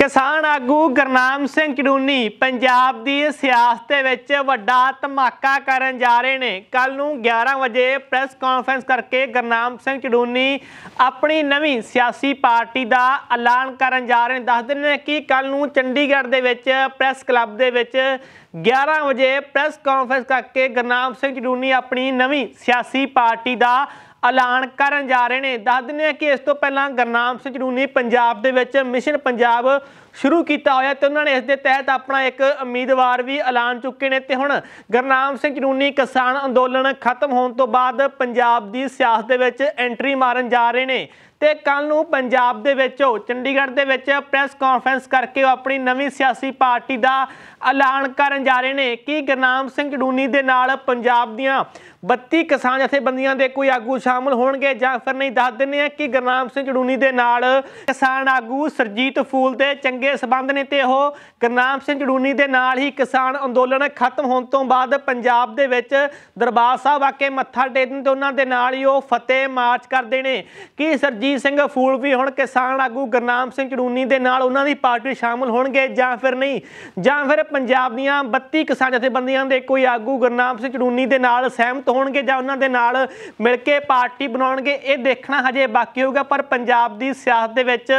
ਕਿਸਾਨ ਆਗੂ ਗਰਨਾਮ ਸਿੰਘ ਕਿਡੂਨੀ ਪੰਜਾਬ ਦੀ ਸਿਆਸਤ ਦੇ ਵਿੱਚ ਵੱਡਾ ਧਮਾਕਾ ਕਰਨ ਜਾ ਰਹੇ ਨੇ ਕੱਲ ਨੂੰ 11 ਵਜੇ ਪ੍ਰੈਸ ਕਾਨਫਰੰਸ ਕਰਕੇ ਗਰਨਾਮ ਸਿੰਘ ਕਿਡੂਨੀ ਆਪਣੀ ਨਵੀਂ ਸਿਆਸੀ ਪਾਰਟੀ ਦਾ ਐਲਾਨ ਕਰਨ ਜਾ ਰਹੇ ਨੇ ਦੱਸਦੇ ਨੇ ਕਿ ਕੱਲ ਨੂੰ ਚੰਡੀਗੜ੍ਹ ਦੇ ਵਿੱਚ ਪ੍ਰੈਸ ਕਲੱਬ ਦੇ ਵਿੱਚ 11 ਵਜੇ ਪ੍ਰੈਸ ਕਾਨਫਰੰਸ ਕਰਕੇ ਗਰਨਾਮ ਸਿੰਘ ਕਿਡੂਨੀ ਆਪਣੀ ਨਵੀਂ ਸਿਆਸੀ ਪਾਰਟੀ ਦਾ ਐਲਾਨ ਕਰਨ ਜਾ ਰਹੇ ਨੇ ਦੱਸ ਦਿੰਦੇ ਆ ਕਿ ਇਸ ਤੋਂ ਪਹਿਲਾਂ ਗਰਨਾਮ ਸਿੰਘ ਜਰੂਨੀ ਪੰਜਾਬ ਦੇ ਵਿੱਚ ਮਿਸ਼ਨ ਪੰਜਾਬ ਸ਼ੁਰੂ ਕੀਤਾ ਹੋਇਆ ਤੇ ਉਹਨਾਂ ਨੇ ਇਸ ਦੇ ਤਹਿਤ ਆਪਣਾ ਇੱਕ ਉਮੀਦਵਾਰ ਵੀ ਐਲਾਨ ਚੁੱਕੇ ਨੇ ਤੇ ਹੁਣ ਗਰਨਾਮ ਸਿੰਘ ਜਨੂਨੀ ਕਿਸਾਨ ਅੰਦੋਲਨ ਖਤਮ ਹੋਣ ਤੋਂ ਬਾਅਦ ਪੰਜਾਬ ਦੀ ਸਿਆਸਤ ਦੇ ਵਿੱਚ ਐਂਟਰੀ ਮਾਰਨ ਜਾ ਰਹੇ ਨੇ ਤੇ ਕੱਲ ਨੂੰ ਪੰਜਾਬ ਦੇ ਵਿੱਚ ਚੰਡੀਗੜ੍ਹ ਦੇ ਵਿੱਚ ਪ੍ਰੈਸ ਕਾਨਫਰੰਸ ਕਰਕੇ ਉਹ ਆਪਣੀ ਨਵੀਂ ਸਿਆਸੀ ਪਾਰਟੀ ਦਾ ਐਲਾਨ ਕਰਨ ਜਾ ਰਹੇ ਨੇ ਕਿ ਗਰਨਾਮ ਸਿੰਘ ਜਡੂਨੀ ਦੇ ਨਾਲ ਪੰਜਾਬ ਦੀਆਂ 32 ਕਿਸਾਨ ਜਥੇਬੰਦੀਆਂ ਦੇ ਕੋਈ ਆਗੂ ਸ਼ਾਮਲ ਹੋਣਗੇ ਜਾਂ ਫਿਰ ਨਹੀਂ ਦੱਸ ਦਿੰਨੇ ਆ ਕਿ ਗਰਨਾਮ ਸਿੰਘ ਜਡੂਨੀ ਦੇ ਨਾਲ ਕਿਸਾਨ ਆਗੂ ਸਰਜੀਤ ਫੂਲ ਤੇ ਚੰਗ ਚੰਗੇ ਸਬੰਧ ਨੇ ਤੇ ਉਹ ਕਰਨਾਮ ਸਿੰਘ ਜੜੂਨੀ ਦੇ ਨਾਲ ਹੀ ਕਿਸਾਨ ਅੰਦੋਲਨ ਖਤਮ ਹੋਣ ਤੋਂ ਬਾਅਦ ਪੰਜਾਬ ਦੇ ਵਿੱਚ ਦਰਬਾਰ ਸਾਹਿਬ ਆ ਕੇ ਮੱਥਾ ਟੇਕਣ ਤੇ ਉਹਨਾਂ ਦੇ ਨਾਲ ਹੀ ਉਹ ਫਤਿਹ ਮਾਰਚ ਕਰਦੇ ਨੇ ਕਿ ਸਰਜੀਤ ਸਿੰਘ ਫੂਲ ਵੀ ਹੁਣ ਕਿਸਾਨ ਆਗੂ ਗਰਨਾਮ ਸਿੰਘ ਚੜੂਨੀ ਦੇ ਨਾਲ ਉਹਨਾਂ ਦੀ ਪਾਰਟੀ ਸ਼ਾਮਲ ਹੋਣਗੇ ਜਾਂ ਫਿਰ ਨਹੀਂ ਜਾਂ ਫਿਰ ਪੰਜਾਬ ਦੀਆਂ 32 ਕਿਸਾਨ ਜਥੇਬੰਦੀਆਂ ਦੇ ਕੋਈ ਆਗੂ ਗਰਨਾਮ ਸਿੰਘ ਚੜੂਨੀ ਦੇ ਨਾਲ ਸਹਿਮਤ ਹੋਣਗੇ ਜਾਂ ਉਹਨਾਂ ਦੇ ਨਾਲ ਮਿਲ ਕੇ ਪਾਰਟੀ ਬਣਾਉਣਗੇ ਇਹ ਦੇਖਣਾ ਹਜੇ ਬਾਕੀ ਹੋਊਗਾ ਪਰ ਪੰਜਾਬ ਦੀ ਸਿਆਸਤ ਦੇ ਵਿੱਚ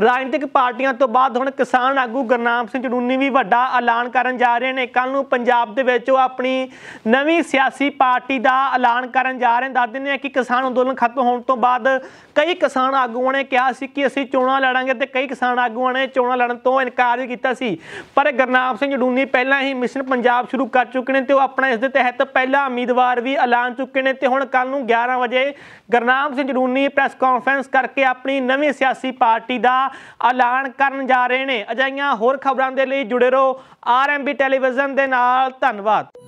ਰਾਜਨੀਤਿਕ ਪਾਰਟੀਆਂ ਤੋਂ ਬਾਅਦ ਹੁਣ ਹੁਣ ਕਿਸਾਨ ਆਗੂ ਗਰਨਾਮ ਸਿੰਘ ਚੜੂਨੀ ਵੀ ਵੱਡਾ ਐਲਾਨ ਕਰਨ ਜਾ ਰਹੇ ਨੇ ਕੱਲ ਨੂੰ ਪੰਜਾਬ ਦੇ ਵਿੱਚ ਉਹ ਆਪਣੀ ਨਵੀਂ ਸਿਆਸੀ ਪਾਰਟੀ ਦਾ ਐਲਾਨ ਕਰਨ ਜਾ ਰਹੇ ਨੇ ਦੱਸ ਦਿੰਦੇ ਆ ਕਿ ਕਿਸਾਨ ਅੰਦੋਲਨ ਖਤਮ ਹੋਣ ਤੋਂ ਬਾਅਦ ਕਈ ਕਿਸਾਨ ਆਗੂਆਂ ਨੇ ਕਿਹਾ ਸੀ ਕਿ ਅਸੀਂ ਚੋਣਾਂ ਲੜਾਂਗੇ ਤੇ ਕਈ ਕਿਸਾਨ ਆਗੂਆਂ ਨੇ ਚੋਣਾਂ ਲੜਨ ਤੋਂ ਇਨਕਾਰ ਵੀ ਕੀਤਾ ਸੀ ਪਰ ਗਰਨਾਮ ਸਿੰਘ ਜਡੂਨੀ ਪਹਿਲਾਂ ਹੀ ਮਿਸ਼ਨ ਪੰਜਾਬ ਸ਼ੁਰੂ ਕਰ ਚੁੱਕੇ ਨੇ ਤੇ ਉਹ ਆਪਣਾ ਇਸ ਦੇ ਤਹਿਤ ਪਹਿਲਾ ਉਮੀਦਵਾਰ ਵੀ ਐਲਾਨ ਚੁੱਕੇ ਨੇ ਤੇ ਹੁਣ ਕੱਲ ਨੂੰ 11 ਵਜੇ ਗਰਨਾਮ ਸਿੰਘ ਜਡੂਨੀ ਪ੍ਰੈਸ ਕਾਨਫਰੰਸ ਕਰਕੇ ਆਪਣੀ ਨਵੀਂ ਸਿਆਸੀ ਪਾਰਟੀ ਦਾ ਐਲਾਨ ਕਰਨ ਜਾ ਰਹੇ ਰਹੇ ਨੇ ਅਜਾਈਆਂ ਹੋਰ ਖਬਰਾਂ ਦੇ ਲਈ ਜੁੜੇ ਰਹੋ ਆਰਐਮਬੀ ਟੈਲੀਵਿਜ਼ਨ ਦੇ ਨਾਲ ਧੰਨਵਾਦ